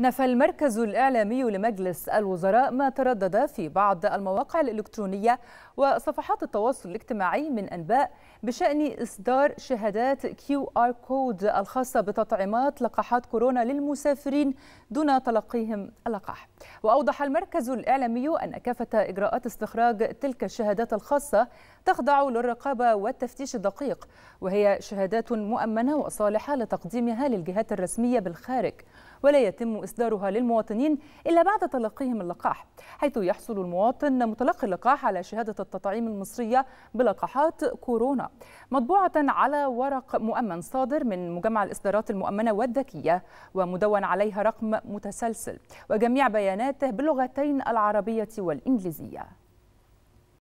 نفى المركز الإعلامي لمجلس الوزراء ما تردد في بعض المواقع الإلكترونية وصفحات التواصل الاجتماعي من أنباء بشأن إصدار شهادات كيو آر كود الخاصة بتطعيمات لقاحات كورونا للمسافرين دون تلقيهم اللقاح وأوضح المركز الإعلامي أن كافة إجراءات استخراج تلك الشهادات الخاصة تخضع للرقابة والتفتيش الدقيق وهي شهادات مؤمنة وصالحة لتقديمها للجهات الرسمية بالخارج ولا يتم إصدارها للمواطنين إلا بعد تلقيهم اللقاح حيث يحصل المواطن متلقي اللقاح على شهادة التطعيم المصرية بلقاحات كورونا مطبوعة على ورق مؤمن صادر من مجمع الإصدارات المؤمنة والذكية ومدون عليها رقم متسلسل وجميع بياناته باللغتين العربية والإنجليزية